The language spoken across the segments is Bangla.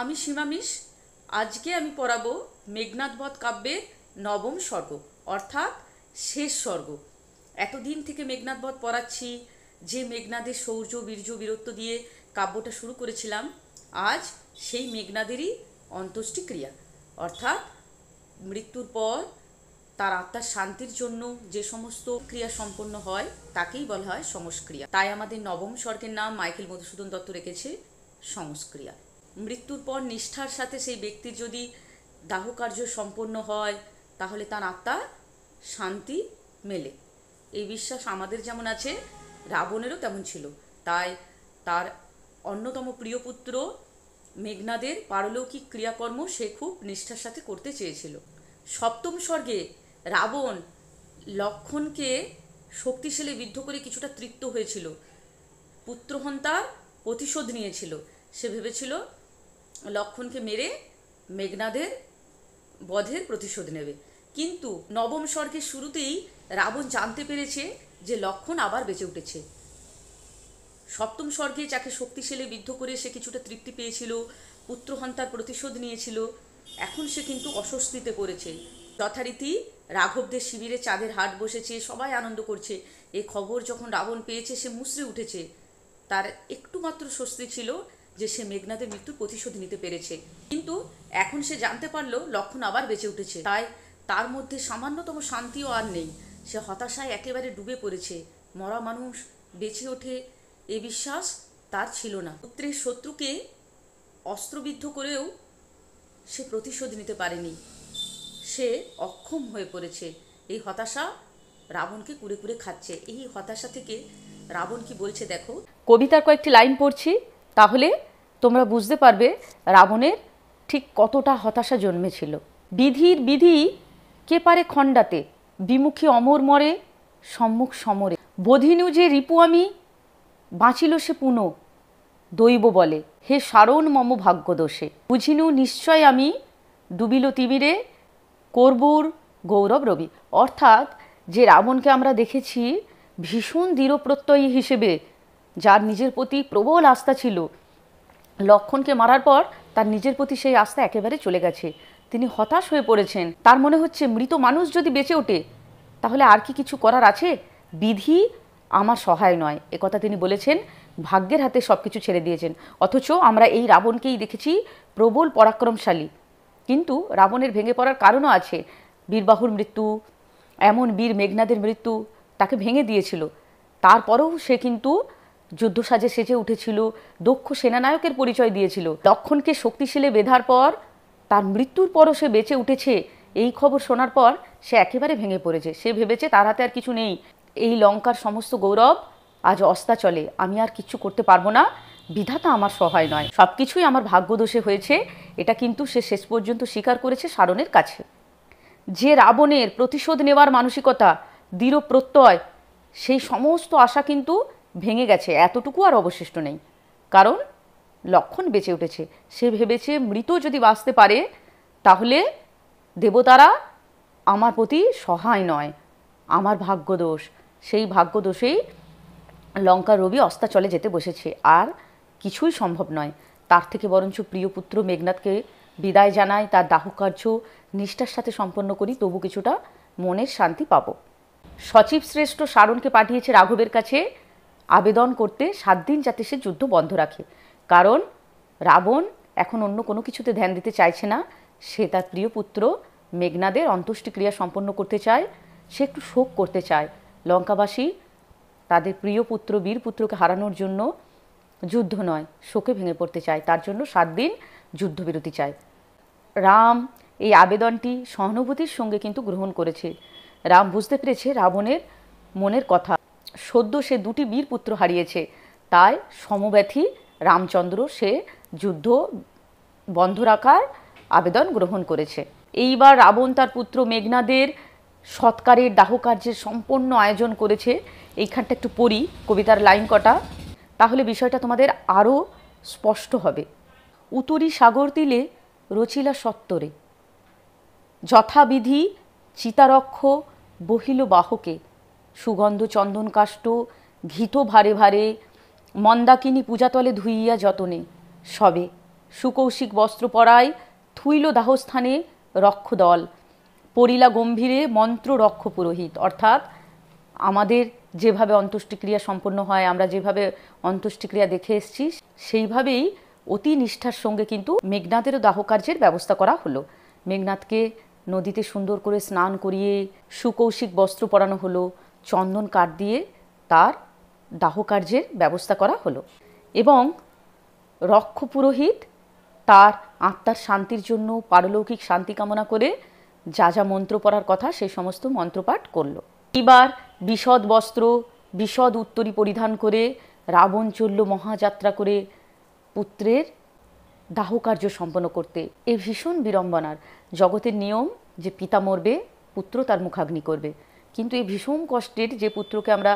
আমি সীমামিষ আজকে আমি পড়াবো মেঘনাথবধ কাব্যের নবম স্বর্গ অর্থাৎ শেষ স্বর্গ এতদিন থেকে মেঘনাথবধ পড়াচ্ছি যে মেঘনাদের শৌর্য বীর্য বীরত্ব দিয়ে কাব্যটা শুরু করেছিলাম আজ সেই মেঘনাদেরই অন্ত্যেষ্টিক্রিয়া অর্থাৎ মৃত্যুর পর তার আত্মার শান্তির জন্য যে সমস্ত ক্রিয়া সম্পন্ন হয় তাকেই বলা হয় সংস্ক্রিয়া তাই আমাদের নবম স্বর্গের নাম মাইকেল মধুসূদন দত্ত রেখেছে সংস্ক্রিয়া মৃত্যুর পর নিষ্ঠার সাথে সেই ব্যক্তির যদি দাহকার্য সম্পন্ন হয় তাহলে তার আত্মা শান্তি মেলে এই বিশ্বাস আমাদের যেমন আছে রাবণেরও তেমন ছিল তাই তার অন্যতম প্রিয় পুত্র মেঘনাদের পারলৌকিক ক্রিয়াকর্ম সে খুব নিষ্ঠার সাথে করতে চেয়েছিল সপ্তম স্বর্গে রাবণ লক্ষণকে শক্তিশালী বিদ্ধ করে কিছুটা তৃপ্ত হয়েছিল পুত্রহন তার প্রতিশোধ নিয়েছিল সে ভেবেছিল লক্ষণকে মেরে মেঘনাদের বধের প্রতিশোধ নেবে কিন্তু নবম স্বর্গের শুরুতেই রাবণ জানতে পেরেছে যে লক্ষণ আবার বেঁচে উঠেছে সপ্তম স্বর্গে যাকে শক্তিশালী বিদ্ধ করে সে কিছুটা তৃপ্তি পেয়েছিল পুত্রহন্তার প্রতিশোধ নিয়েছিল এখন সে কিন্তু অস্বস্তিতে পড়েছে যথারীতি রাঘবদের শিবিরে চাঁদের হাট বসেছে সবাই আনন্দ করছে এ খবর যখন রাবণ পেয়েছে সে মুসড়ে উঠেছে তার একটু মাত্র স্বস্তি ছিল যে সে মেঘনাদের মৃত্যুর প্রতিশোধ নিতে পেরেছে কিন্তু এখন সে জানতে পারলো লক্ষণ আবার বেঁচে উঠেছে তাই তার মধ্যে সামান্যতম শান্তিও আর নেই সে হতাশায় একেবারে ডুবে পড়েছে মরা মানুষ বেঁচে ওঠে এ বিশ্বাস তার ছিল না পুত্রের শত্রুকে অস্ত্রবিদ্ধ করেও সে প্রতিশোধ নিতে পারেনি সে অক্ষম হয়ে পড়েছে এই হতাশা রাবণকে কুড়ে কুড়ে খাচ্ছে এই হতাশা থেকে রাবণ কি বলছে দেখো কবিতার কয়েকটি লাইন পড়ছি তাহলে তোমরা বুঝতে পারবে রাবণের ঠিক কতটা হতাশা জন্মেছিল বিধির বিধি কে পারে খণ্ডাতে বিমুখী অমর মরে সম্মুখ সমরে বধিনু যে রিপু আমি বাঁচিল সে পুন দৈব বলে হে সারণ মম ভাগ্যদোষে বুঝিনু নিশ্চয় আমি ডুবিল তিমিরে করবুর গৌরব রবি অর্থাৎ যে রাবণকে আমরা দেখেছি ভীষণ দৃঢ়প্রত্যয়ী হিসেবে যার নিজের প্রতি প্রবল আস্থা ছিল লক্ষণকে মারার পর তার নিজের প্রতি সেই আস্থা একেবারে চলে গেছে তিনি হতাশ হয়ে পড়েছেন তার মনে হচ্ছে মৃত মানুষ যদি বেঁচে ওঠে তাহলে আর কি কিছু করার আছে বিধি আমার সহায় নয় একথা তিনি বলেছেন ভাগ্যের হাতে সব কিছু ছেড়ে দিয়েছেন অথচ আমরা এই রাবণকেই দেখেছি প্রবল পরাক্রমশালী কিন্তু রাবণের ভেঙে পড়ার কারণও আছে বীরবাহুর মৃত্যু এমন বীর মেঘনাদের মৃত্যু তাকে ভেঙে দিয়েছিল তারপরেও সে কিন্তু যুদ্ধ সাজে সেজে উঠেছিল দক্ষ সেনানায়কের পরিচয় দিয়েছিল লক্ষণকে শক্তিশীলে বেঁধার পর তার মৃত্যুর পরও সে বেঁচে উঠেছে এই খবর শোনার পর সে একেবারে ভেঙে পড়েছে সে ভেবেছে তার হাতে আর কিছু নেই এই লঙ্কার সমস্ত গৌরব আজ অস্তা চলে আমি আর কিচ্ছু করতে পারবো না বিধাতা আমার সহায় নয় সব কিছুই আমার ভাগ্যদোষে হয়েছে এটা কিন্তু সে শেষ পর্যন্ত স্বীকার করেছে সারণের কাছে যে রাবণের প্রতিশোধ নেওয়ার মানসিকতা দৃঢ় প্রত্যয় সেই সমস্ত আশা কিন্তু ভেঙে গেছে এতটুকু আর অবশিষ্ট নেই কারণ লক্ষণ বেঁচে উঠেছে সে ভেবেছে মৃত যদি বাঁচতে পারে তাহলে দেবতারা আমার প্রতি সহায় নয় আমার ভাগ্যদোষ সেই ভাগ্যদোষেই লঙ্কা রবি অস্তাচলে যেতে বসেছে আর কিছুই সম্ভব নয় তার থেকে বরঞ্চ প্রিয় পুত্র মেঘনাথকে বিদায় জানায় তার দাহকার্য নিষ্ঠার সাথে সম্পন্ন করি তবু কিছুটা মনের শান্তি পাব সচিব শ্রেষ্ঠ সারণকে পাঠিয়েছে রাঘবের কাছে আবেদন করতে সাত দিন যাতে সে যুদ্ধ বন্ধ রাখে কারণ রাবণ এখন অন্য কোনো কিছুতে ধ্যান দিতে চাইছে না সে তার প্রিয় পুত্র মেঘনাদের অন্ত্যেষ্টিক্রিয়া সম্পন্ন করতে চায় সে একটু শোক করতে চায় লঙ্কাবাসী তাদের প্রিয় পুত্র বীর পুত্রকে হারানোর জন্য যুদ্ধ নয় শোকে ভেঙে পড়তে চায় তার জন্য সাত দিন যুদ্ধবিরতি চায় রাম এই আবেদনটি সহানুভূতির সঙ্গে কিন্তু গ্রহণ করেছে রাম বুঝতে পেরেছে রাবণের মনের কথা সদ্য সে দুটি বীর পুত্র হারিয়েছে তাই সমব্যথী রামচন্দ্র সে যুদ্ধ বন্ধ রাখার আবেদন গ্রহণ করেছে এইবার রাবণ তার পুত্র মেঘনাদের সৎকারের দাহকার্যের সম্পন্ন আয়োজন করেছে এইখানটা একটু পড়ি কবিতার লাইন কটা তাহলে বিষয়টা তোমাদের আরও স্পষ্ট হবে উতুরি সাগর তিলে রচিলা সত্তরে যথাবিধি চিতারক্ষ বহিল বাহকে সুগন্ধ চন্দন কাষ্ট ঘিত ভারে ভারে মন্দাকিনী পূজাতলে ধুইয়া যতনে সবে সুকৌশিক বস্ত্র পরায় থুইল দাহস্থানে রক্ষদল পরিলা গম্ভীরে মন্ত্র রক্ষ পুরোহিত অর্থাৎ আমাদের যেভাবে অন্ত্যেষ্টিক্রিয়া সম্পন্ন হয় আমরা যেভাবে অন্ত্যেষ্টিক্রিয়া দেখে এসেছি সেইভাবেই অতি নিষ্ঠার সঙ্গে কিন্তু মেঘনাথেরও দাহকার্যের ব্যবস্থা করা হলো মেঘনাথকে নদীতে সুন্দর করে স্নান করিয়ে সুকৌশিক বস্ত্র পরানো হলো চন্দন কাঠ দিয়ে তার দাহ কার্যের ব্যবস্থা করা হলো এবং রক্ষ পুরোহিত তার আত্মার শান্তির জন্য পারলৌকিক শান্তি কামনা করে যা যা মন্ত্র পড়ার কথা সেই সমস্ত মন্ত্রপাঠ করল এবার বিশদ বস্ত্র বিশদ উত্তরী পরিধান করে রাবণ চলল মহাযাত্রা করে পুত্রের দাহ কার্য সম্পন্ন করতে এ ভীষণ বিড়ম্বনার জগতের নিয়ম যে পিতা মরবে পুত্র তার মুখাগ্নি করবে কিন্তু এই ভীষণ কষ্টের যে পুত্রকে আমরা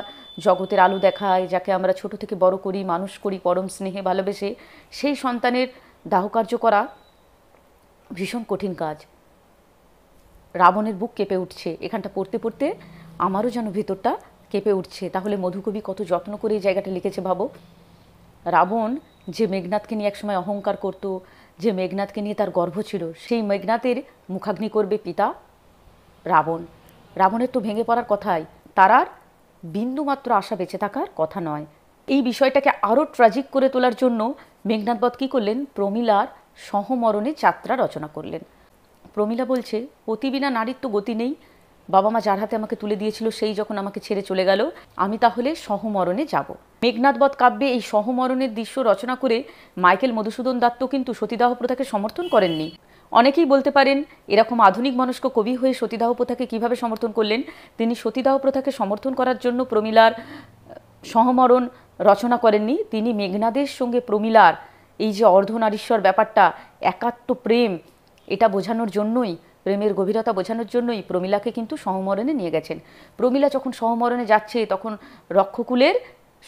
জগতের আলো দেখাই যাকে আমরা ছোট থেকে বড় করি মানুষ করি পরম স্নেহে ভালোবেসে সেই সন্তানের দাহকার্য করা ভীষণ কঠিন কাজ রাবণের বুক কেঁপে উঠছে এখানটা পড়তে পড়তে আমারও যেন ভিতরটা কেঁপে উঠছে তাহলে মধুকবি কত যত্ন করে এই জায়গাটা লিখেছে ভাবো রাবণ যে মেঘনাথকে নিয়ে একসময় অহংকার করত যে মেঘনাথকে নিয়ে তার গর্ভ ছিল সেই মেঘনাথের মুখাগ্নি করবে পিতা রাবণ রাবণের তো ভেঙে পড়ার কথাই তারার বিন্দুমাত্র আশা বেঁচে থাকার কথা নয় এই বিষয়টাকে আরও ট্র্যাজিক করে তোলার জন্য মেঘনাথবধ কী করলেন প্রমিলার সহমরণে যাত্রা রচনা করলেন প্রমিলা বলছে পতিবিনা নারীর তো গতি নেই বাবা মা যার হাতে আমাকে তুলে দিয়েছিল সেই যখন আমাকে ছেড়ে চলে গেল আমি তাহলে সহমরণে যাব মেঘনাথবধ কাব্যে এই সহমরণের দৃশ্য রচনা করে মাইকেল মধুসূদন দত্ত কিন্তু সতীদাহ প্রথাকে সমর্থন করেননি অনেকেই বলতে পারেন এরকম আধুনিক মনস্ক কবি হয়ে সতীদাহ প্রথাকে কিভাবে সমর্থন করলেন তিনি সতীদাহ প্রথাকে সমর্থন করার জন্য প্রমিলার সহমরণ রচনা করেননি তিনি মেঘনাদের সঙ্গে প্রমিলার এই যে অর্ধনারীশ্বর ব্যাপারটা একাত্ম প্রেম এটা বোঝানোর জন্যই প্রেমের গভীরতা বোঝানোর জন্যই প্রমীলাকে কিন্তু সহমরণে নিয়ে গেছেন প্রমীলা যখন সহমরণে যাচ্ছে তখন রক্ষকুলের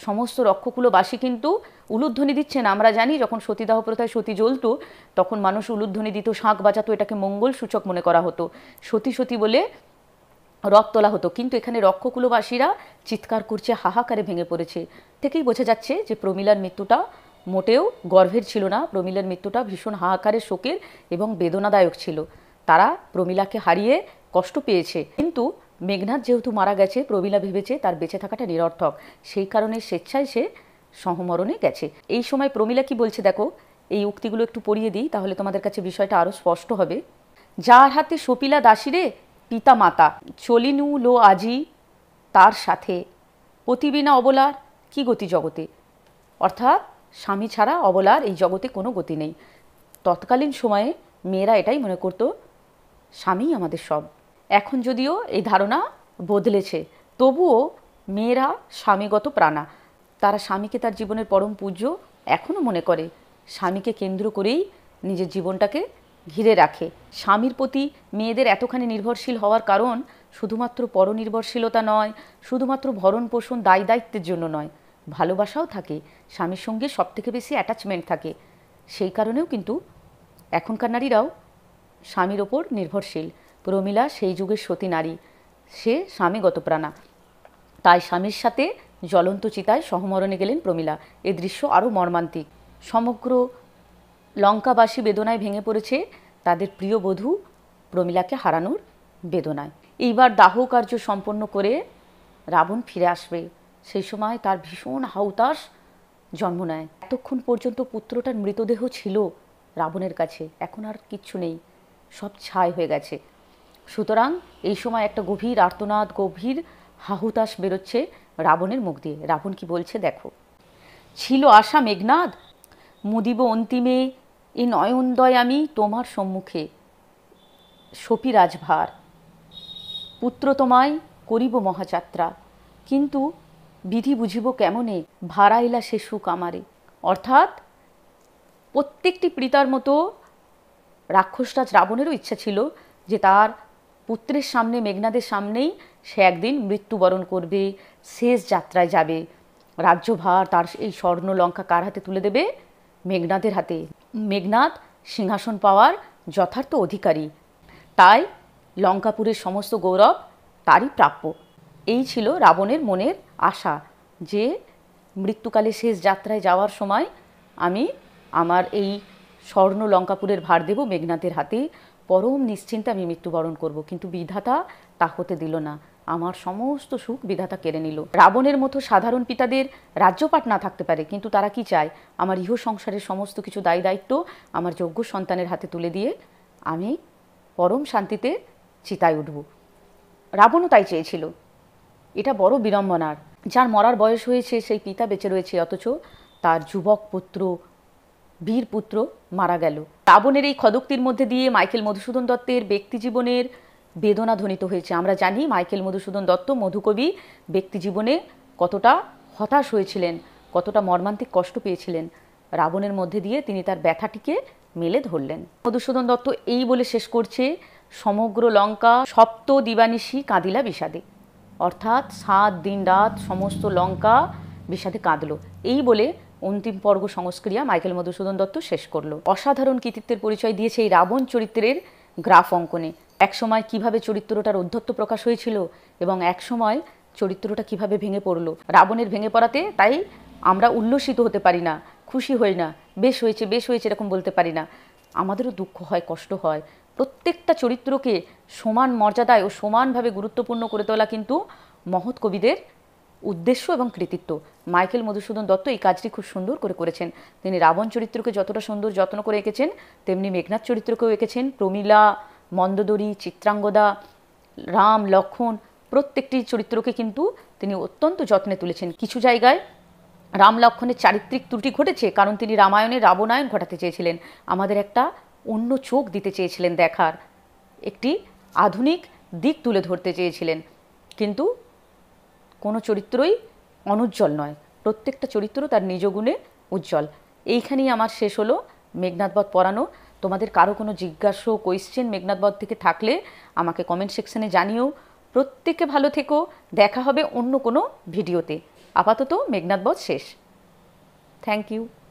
সমস্ত রক্ষকুলবাসী কিন্তু উলুধ্বনি দিচ্ছেন আমরা জানি যখন সতীদাহ প্রথায় সতী জ্বলত তখন মানুষ উলুধ্বনি দিত শাঁখ বাজাতো এটাকে মঙ্গল সূচক মনে করা হতো সতী সতী বলে রথ তোলা হতো কিন্তু এখানে রক্ষকুলবাসীরা চিৎকার করছে হাহাকারে ভেঙে পড়েছে থেকেই বোঝা যাচ্ছে যে প্রমিলার মৃত্যুটা মোটেও গর্ভের ছিল না প্রমিলার মৃত্যুটা ভীষণ হাহাকারের শোকের এবং বেদনাদায়ক ছিল তারা প্রমিলাকে হারিয়ে কষ্ট পেয়েছে কিন্তু মেঘনাথ যেহেতু মারা গেছে প্রবীণা ভেবেছে তার বেঁচে থাকাটা নিরর্থক সেই কারণে স্বেচ্ছায় সে সহমরণে গেছে এই সময় প্রমীলা কি বলছে দেখো এই উক্তিগুলো একটু পড়িয়ে দিই তাহলে তোমাদের কাছে বিষয়টা আরও স্পষ্ট হবে যার হাতে সপিলা রে পিতা মাতা চলিনু লো আজি তার সাথে অতিবিনা অবলার কি গতি জগতে অর্থাৎ স্বামী ছাড়া অবলার এই জগতে কোনো গতি নেই তৎকালীন সময়ে মেয়েরা এটাই মনে করতো স্বামী আমাদের সব এখন যদিও এই ধারণা বদলেছে তবুও মেয়েরা স্বামীগত প্রাণা তারা স্বামীকে তার জীবনের পরম পূজ্য এখনও মনে করে স্বামীকে কেন্দ্র করেই নিজের জীবনটাকে ঘিরে রাখে স্বামীর প্রতি মেয়েদের এতখানি নির্ভরশীল হওয়ার কারণ শুধুমাত্র পরনির্ভরশীলতা নয় শুধুমাত্র ভরণ পোষণ দায় দায়িত্বের জন্য নয় ভালোবাসাও থাকে স্বামীর সঙ্গে সবথেকে বেশি অ্যাটাচমেন্ট থাকে সেই কারণেও কিন্তু এখনকার নারীরাও স্বামীর ওপর নির্ভরশীল প্রমীলা সেই যুগের সতী নারী সে স্বামী প্রাণা তাই স্বামীর সাথে জ্বলন্ত চিতায় সহমরণে গেলেন প্রমীলা এ দৃশ্য আরও মর্মান্তিক সমগ্র লঙ্কাবাসী বেদনায় ভেঙে পড়েছে তাদের প্রিয় বধূ প্রমীলাকে হারানোর বেদনায় এইবার দাহ কার্য সম্পন্ন করে রাবণ ফিরে আসবে সেই সময় তার ভীষণ হাউতাস জন্ম নেয় এতক্ষণ পর্যন্ত পুত্রটার মৃতদেহ ছিল রাবণের কাছে এখন আর কিচ্ছু নেই সব ছায় হয়ে গেছে সুতরাং এই সময় একটা গভীর আর্তনাদ গভীর হাহুতাস বেরোচ্ছে রাবণের মুখ দিয়ে রাবণ কি বলছে দেখো ছিল আশা মেঘনাদ মুদিব অন্তিমে এ নয়নদয় আমি তোমার সম্মুখে সপি রাজভার পুত্র তোমায় করিব মহাযাত্রা কিন্তু বিধি বুঝিব কেমনে ভাড়াইলা সে সুখ আমারে অর্থাৎ প্রত্যেকটি পিতার মতো রাক্ষসরাজ রাবণেরও ইচ্ছা ছিল যে তার পুত্রের সামনে মেঘনাদের সামনেই সে একদিন মৃত্যুবরণ করবে শেষ যাত্রায় যাবে রাজ্যভার তার এই স্বর্ণলঙ্কা কার হাতে তুলে দেবে মেঘনাদের হাতে মেঘনাথ সিংহাসন পাওয়ার যথার্থ অধিকারী তাই লঙ্কাপুরের সমস্ত গৌরব তারই প্রাপ্য এই ছিল রাবণের মনের আশা যে মৃত্যুকালে শেষ যাত্রায় যাওয়ার সময় আমি আমার এই স্বর্ণ লঙ্কাপুরের ভার দেব মেঘনাথের হাতে পরম নিশ্চিন্তে আমি মৃত্যুবরণ করব কিন্তু বিধাতা তা হতে দিল না আমার সমস্ত সুখ বিধাতা কেড়ে নিল রাবণের মতো সাধারণ পিতাদের রাজ্যপাট না থাকতে পারে কিন্তু তারা কি চায় আমার ইহ সংসারের সমস্ত কিছু দায়ী দায়িত্ব আমার যোগ্য সন্তানের হাতে তুলে দিয়ে আমি পরম শান্তিতে চিতায় উঠব রাবণও তাই চেয়েছিল এটা বড় বিড়ম্বনার যার মরার বয়স হয়েছে সেই পিতা বেঁচে রয়েছে অথচ তার যুবক পুত্র বীর পুত্র মারা গেল রাবণের এই খদক্তির মধ্যে দিয়ে মাইকেল মধুসূদন দত্তের ব্যক্তিজীবনের বেদনা ধ্বনিত হয়েছে আমরা জানি মাইকেল মধুসূদন দত্ত মধুকবি ব্যক্তিজীবনে কতটা হতাশ হয়েছিলেন কতটা মর্মান্তিক কষ্ট পেয়েছিলেন রাবণের মধ্যে দিয়ে তিনি তার ব্যথাটিকে মেলে ধরলেন মধুসূদন দত্ত এই বলে শেষ করছে সমগ্র লঙ্কা সপ্ত দিবানিশি কাঁদিলা বিষাদে অর্থাৎ সাত দিন রাত সমস্ত লঙ্কা বিষাদে কাঁদল এই বলে অন্তিম পর্ব সংস্ক্রিয়া মাইকেল মধুসূদন দত্ত শেষ করলো অসাধারণ কৃতিত্বের পরিচয় দিয়েছে এই রাবণ চরিত্রের গ্রাফ অঙ্কনে একসময় কিভাবে চরিত্রটার অধ্যত্ত প্রকাশ হয়েছিল এবং একসময় চরিত্রটা কিভাবে ভেঙে পড়লো রাবণের ভেঙে পড়াতে তাই আমরা উল্লসিত হতে পারি না খুশি হই না বেশ হয়েছে বেশ হয়েছে এরকম বলতে পারি না আমাদেরও দুঃখ হয় কষ্ট হয় প্রত্যেকটা চরিত্রকে সমান মর্যাদায় ও সমানভাবে গুরুত্বপূর্ণ করে তোলা কিন্তু মহৎ কবিদের উদ্দেশ্য এবং কৃতিত্ব মাইকেল মধুসূদন দত্ত এই কাজটি খুব সুন্দর করে করেছেন তিনি রাবণ চরিত্রকে যতটা সুন্দর যত্ন করে এঁকেছেন তেমনি মেঘনাথ চরিত্রকেও এঁকেছেন প্রমীলা মন্দদরী চিত্রাঙ্গদা রাম লক্ষণ প্রত্যেকটি চরিত্রকে কিন্তু তিনি অত্যন্ত যত্নে তুলেছেন কিছু জায়গায় রাম লক্ষণের চারিত্রিক ত্রুটি ঘটেছে কারণ তিনি রামায়ণে রাবণায়ন ঘটাতে চেয়েছিলেন আমাদের একটা অন্য চোখ দিতে চেয়েছিলেন দেখার একটি আধুনিক দিক তুলে ধরতে চেয়েছিলেন কিন্তু কোনো চরিত্রই অনুজ্জ্বল নয় প্রত্যেকটা চরিত্র তার নিজ গুণে উজ্জ্বল এইখানেই আমার শেষ হলো মেঘনাথবধ পড়ানো তোমাদের কারো কোনো জিজ্ঞাসা কোয়েশ্চেন মেঘনাথবধ থেকে থাকলে আমাকে কমেন্ট সেকশনে জানিও প্রত্যেকে ভালো থেকো দেখা হবে অন্য কোনো ভিডিওতে আপাতত মেঘনাথবধ শেষ থ্যাংক ইউ